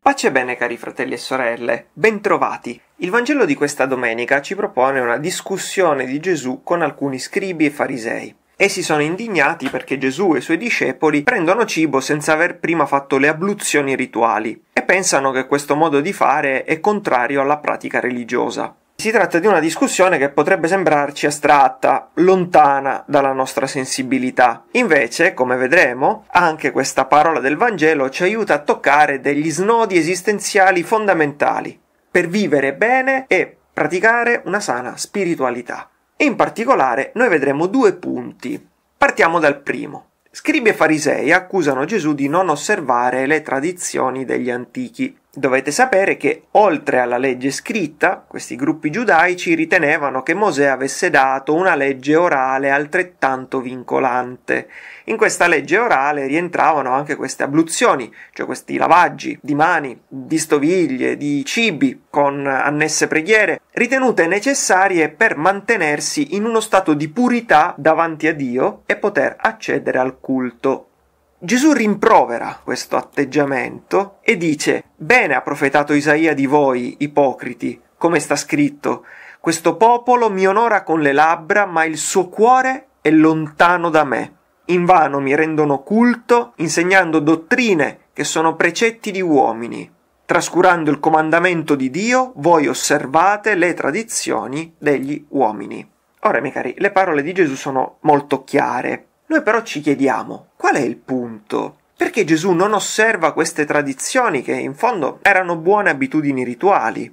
Pace e bene cari fratelli e sorelle, bentrovati. Il Vangelo di questa domenica ci propone una discussione di Gesù con alcuni scribi e farisei. Essi sono indignati perché Gesù e i suoi discepoli prendono cibo senza aver prima fatto le abluzioni rituali e pensano che questo modo di fare è contrario alla pratica religiosa. Si tratta di una discussione che potrebbe sembrarci astratta, lontana dalla nostra sensibilità. Invece, come vedremo, anche questa parola del Vangelo ci aiuta a toccare degli snodi esistenziali fondamentali per vivere bene e praticare una sana spiritualità. In particolare, noi vedremo due punti. Partiamo dal primo. Scribi e farisei accusano Gesù di non osservare le tradizioni degli antichi. Dovete sapere che, oltre alla legge scritta, questi gruppi giudaici ritenevano che Mosè avesse dato una legge orale altrettanto vincolante. In questa legge orale rientravano anche queste abluzioni, cioè questi lavaggi di mani, di stoviglie, di cibi, con annesse preghiere, ritenute necessarie per mantenersi in uno stato di purità davanti a Dio e poter accedere al culto Gesù rimprovera questo atteggiamento e dice, bene ha profetato Isaia di voi, ipocriti, come sta scritto, questo popolo mi onora con le labbra, ma il suo cuore è lontano da me. In vano mi rendono culto, insegnando dottrine che sono precetti di uomini. Trascurando il comandamento di Dio, voi osservate le tradizioni degli uomini. Ora, miei cari, le parole di Gesù sono molto chiare. Noi però ci chiediamo qual è il punto? Perché Gesù non osserva queste tradizioni che in fondo erano buone abitudini rituali?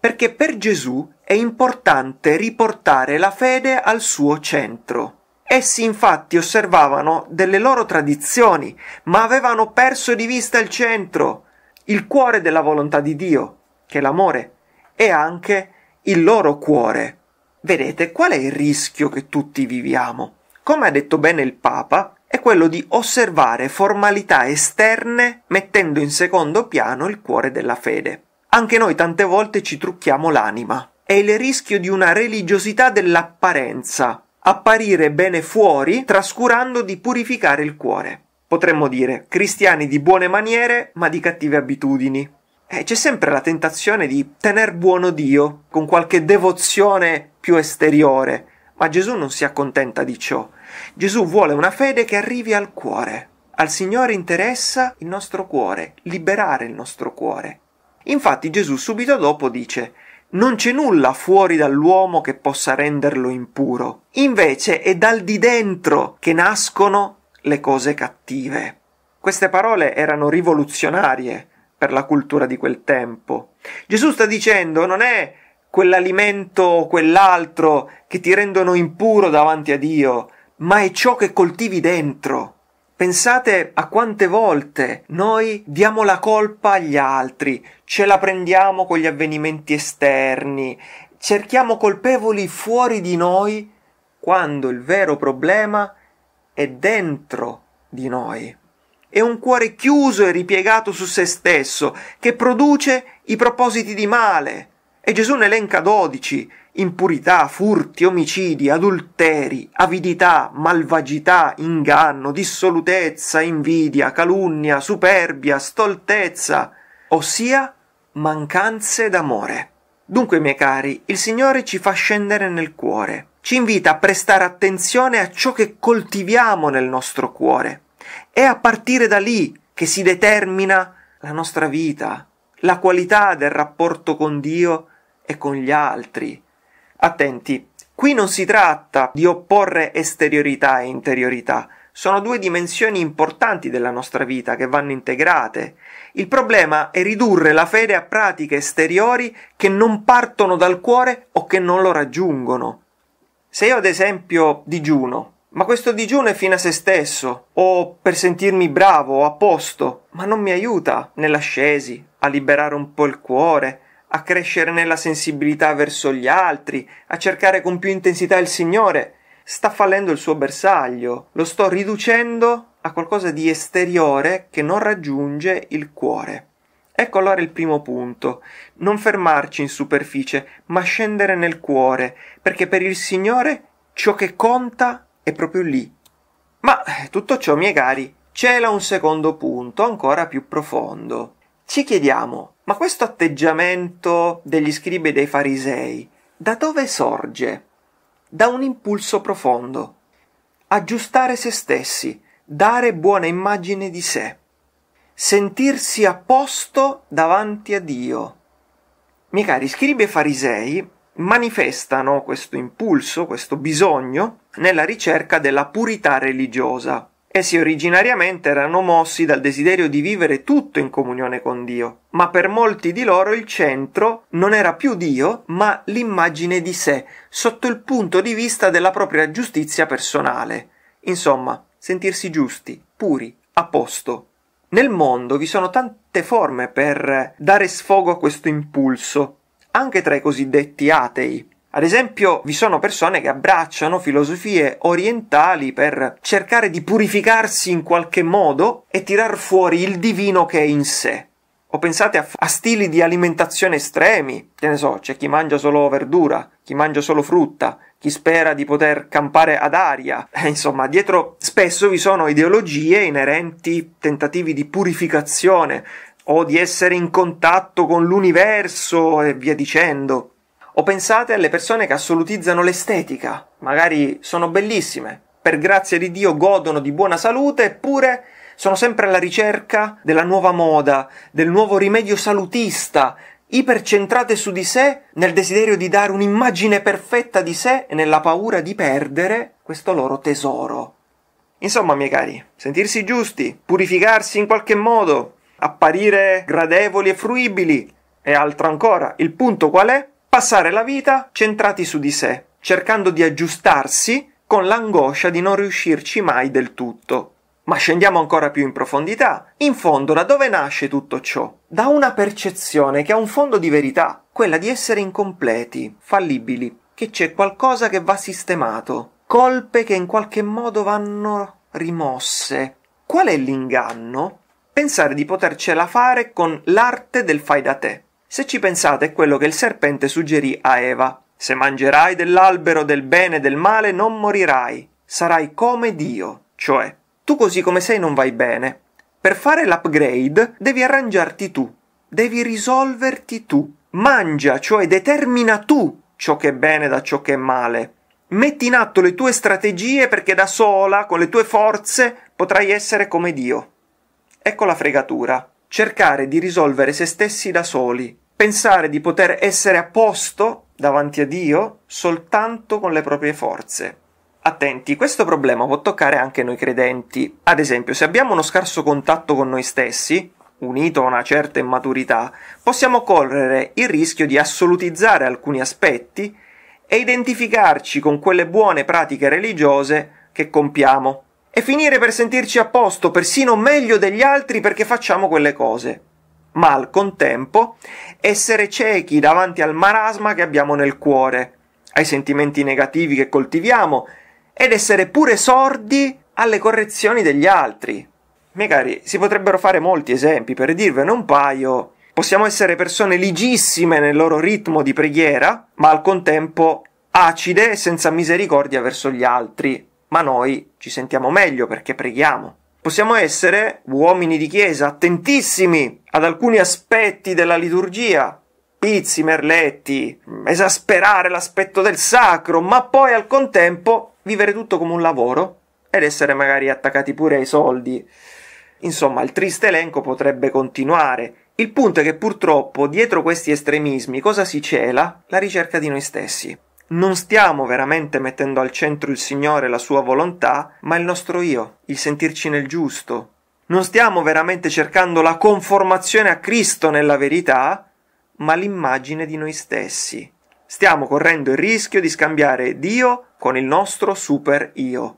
Perché per Gesù è importante riportare la fede al suo centro. Essi infatti osservavano delle loro tradizioni, ma avevano perso di vista il centro, il cuore della volontà di Dio, che è l'amore, e anche il loro cuore. Vedete qual è il rischio che tutti viviamo? come ha detto bene il Papa, è quello di osservare formalità esterne mettendo in secondo piano il cuore della fede. Anche noi tante volte ci trucchiamo l'anima. È il rischio di una religiosità dell'apparenza, apparire bene fuori trascurando di purificare il cuore. Potremmo dire cristiani di buone maniere ma di cattive abitudini. Eh, c'è sempre la tentazione di tener buono Dio con qualche devozione più esteriore, ma Gesù non si accontenta di ciò. Gesù vuole una fede che arrivi al cuore. Al Signore interessa il nostro cuore, liberare il nostro cuore. Infatti Gesù subito dopo dice non c'è nulla fuori dall'uomo che possa renderlo impuro. Invece è dal di dentro che nascono le cose cattive. Queste parole erano rivoluzionarie per la cultura di quel tempo. Gesù sta dicendo non è quell'alimento o quell'altro che ti rendono impuro davanti a Dio, ma è ciò che coltivi dentro. Pensate a quante volte noi diamo la colpa agli altri, ce la prendiamo con gli avvenimenti esterni, cerchiamo colpevoli fuori di noi, quando il vero problema è dentro di noi. È un cuore chiuso e ripiegato su se stesso che produce i propositi di male, e Gesù ne elenca dodici, impurità, furti, omicidi, adulteri, avidità, malvagità, inganno, dissolutezza, invidia, calunnia, superbia, stoltezza, ossia mancanze d'amore. Dunque, miei cari, il Signore ci fa scendere nel cuore, ci invita a prestare attenzione a ciò che coltiviamo nel nostro cuore. È a partire da lì che si determina la nostra vita, la qualità del rapporto con Dio e con gli altri. Attenti, qui non si tratta di opporre esteriorità e interiorità, sono due dimensioni importanti della nostra vita che vanno integrate. Il problema è ridurre la fede a pratiche esteriori che non partono dal cuore o che non lo raggiungono. Se io ad esempio digiuno, ma questo digiuno è fine a se stesso, o per sentirmi bravo o a posto, ma non mi aiuta nell'ascesi, a liberare un po' il cuore, a crescere nella sensibilità verso gli altri, a cercare con più intensità il Signore, sta fallendo il suo bersaglio, lo sto riducendo a qualcosa di esteriore che non raggiunge il cuore. Ecco allora il primo punto, non fermarci in superficie, ma scendere nel cuore, perché per il Signore ciò che conta è proprio lì. Ma eh, tutto ciò, miei cari, cela un secondo punto ancora più profondo. Ci chiediamo, ma questo atteggiamento degli scribi e dei farisei da dove sorge? Da un impulso profondo. Aggiustare se stessi, dare buona immagine di sé, sentirsi a posto davanti a Dio. Miei cari scribi e farisei manifestano questo impulso, questo bisogno, nella ricerca della purità religiosa, Essi originariamente erano mossi dal desiderio di vivere tutto in comunione con Dio, ma per molti di loro il centro non era più Dio, ma l'immagine di sé, sotto il punto di vista della propria giustizia personale. Insomma, sentirsi giusti, puri, a posto. Nel mondo vi sono tante forme per dare sfogo a questo impulso, anche tra i cosiddetti atei. Ad esempio, vi sono persone che abbracciano filosofie orientali per cercare di purificarsi in qualche modo e tirar fuori il divino che è in sé. O pensate a, a, stili di alimentazione estremi, che ne so, c'è chi mangia solo verdura, chi mangia solo frutta, chi spera di poter campare ad aria. Eh, insomma, dietro spesso vi sono ideologie inerenti tentativi di purificazione o di essere in contatto con l'universo e via dicendo. O pensate alle persone che assolutizzano l'estetica, magari sono bellissime, per grazia di Dio godono di buona salute, eppure sono sempre alla ricerca della nuova moda, del nuovo rimedio salutista, ipercentrate su di sé nel desiderio di dare un'immagine perfetta di sé e nella paura di perdere questo loro tesoro. Insomma, miei cari, sentirsi giusti, purificarsi in qualche modo, apparire gradevoli e fruibili, e altro ancora, il punto qual è? passare la vita centrati su di sé, cercando di aggiustarsi con l'angoscia di non riuscirci mai del tutto. Ma scendiamo ancora più in profondità. In fondo, da dove nasce tutto ciò? Da una percezione che ha un fondo di verità, quella di essere incompleti, fallibili, che c'è qualcosa che va sistemato, colpe che in qualche modo vanno rimosse. Qual è l'inganno? Pensare di potercela fare con l'arte del fai da te. Se ci pensate è quello che il serpente suggerì a Eva. Se mangerai dell'albero del bene e del male non morirai, sarai come Dio, cioè tu così come sei non vai bene. Per fare l'upgrade devi arrangiarti tu, devi risolverti tu, mangia, cioè determina tu ciò che è bene da ciò che è male. Metti in atto le tue strategie perché da sola, con le tue forze, potrai essere come Dio. Ecco la fregatura cercare di risolvere se stessi da soli, pensare di poter essere a posto davanti a Dio soltanto con le proprie forze. Attenti, questo problema può toccare anche noi credenti. Ad esempio, se abbiamo uno scarso contatto con noi stessi, unito a una certa immaturità, possiamo correre il rischio di assolutizzare alcuni aspetti e identificarci con quelle buone pratiche religiose che compiamo e finire per sentirci a posto, persino meglio degli altri perché facciamo quelle cose, ma al contempo essere ciechi davanti al marasma che abbiamo nel cuore, ai sentimenti negativi che coltiviamo ed essere pure sordi alle correzioni degli altri. Miei cari, si potrebbero fare molti esempi, per dirvene un paio, possiamo essere persone ligissime nel loro ritmo di preghiera, ma al contempo acide e senza misericordia verso gli altri, ma noi ci sentiamo meglio perché preghiamo. Possiamo essere uomini di chiesa, attentissimi ad alcuni aspetti della liturgia, pizzi, merletti, esasperare l'aspetto del sacro, ma poi al contempo vivere tutto come un lavoro ed essere magari attaccati pure ai soldi. Insomma, il triste elenco potrebbe continuare. Il punto è che purtroppo dietro questi estremismi cosa si cela? La ricerca di noi stessi non stiamo veramente mettendo al centro il Signore e la sua volontà, ma il nostro io, il sentirci nel giusto. Non stiamo veramente cercando la conformazione a Cristo nella verità, ma l'immagine di noi stessi. Stiamo correndo il rischio di scambiare Dio con il nostro super io.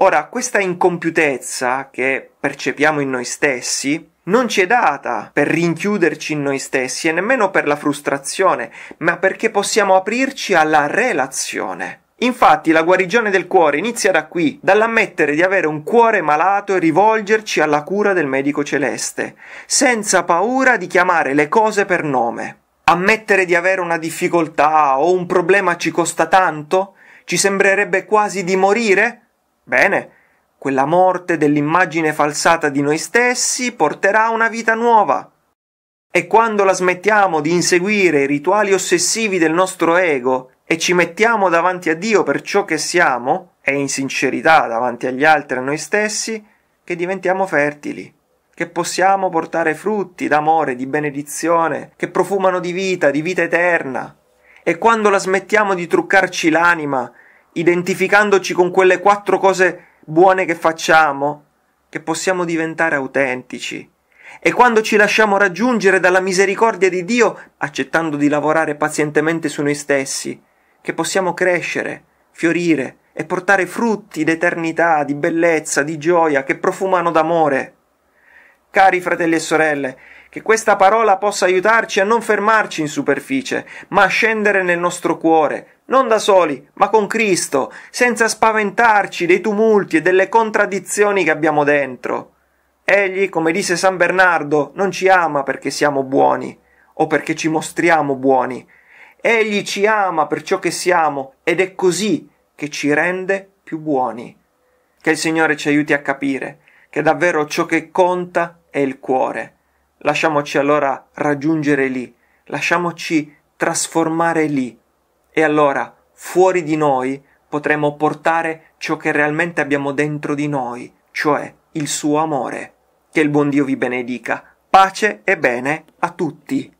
Ora, questa incompiutezza che percepiamo in noi stessi non ci è data per rinchiuderci in noi stessi e nemmeno per la frustrazione, ma perché possiamo aprirci alla relazione. Infatti la guarigione del cuore inizia da qui, dall'ammettere di avere un cuore malato e rivolgerci alla cura del medico celeste, senza paura di chiamare le cose per nome. Ammettere di avere una difficoltà o un problema ci costa tanto? Ci sembrerebbe quasi di morire? Bene, quella morte dell'immagine falsata di noi stessi porterà una vita nuova. E quando la smettiamo di inseguire i rituali ossessivi del nostro ego e ci mettiamo davanti a Dio per ciò che siamo, e in sincerità davanti agli altri e a noi stessi, che diventiamo fertili, che possiamo portare frutti d'amore, di benedizione, che profumano di vita, di vita eterna. E quando la smettiamo di truccarci l'anima, identificandoci con quelle quattro cose buone che facciamo, che possiamo diventare autentici. E quando ci lasciamo raggiungere dalla misericordia di Dio, accettando di lavorare pazientemente su noi stessi, che possiamo crescere, fiorire e portare frutti d'eternità, di bellezza, di gioia, che profumano d'amore. Cari fratelli e sorelle, che questa parola possa aiutarci a non fermarci in superficie, ma a scendere nel nostro cuore, non da soli, ma con Cristo, senza spaventarci dei tumulti e delle contraddizioni che abbiamo dentro. Egli, come disse San Bernardo, non ci ama perché siamo buoni o perché ci mostriamo buoni. Egli ci ama per ciò che siamo ed è così che ci rende più buoni. Che il Signore ci aiuti a capire che davvero ciò che conta è il cuore. Lasciamoci allora raggiungere lì, lasciamoci trasformare lì e allora fuori di noi potremo portare ciò che realmente abbiamo dentro di noi, cioè il suo amore. Che il buon Dio vi benedica. Pace e bene a tutti.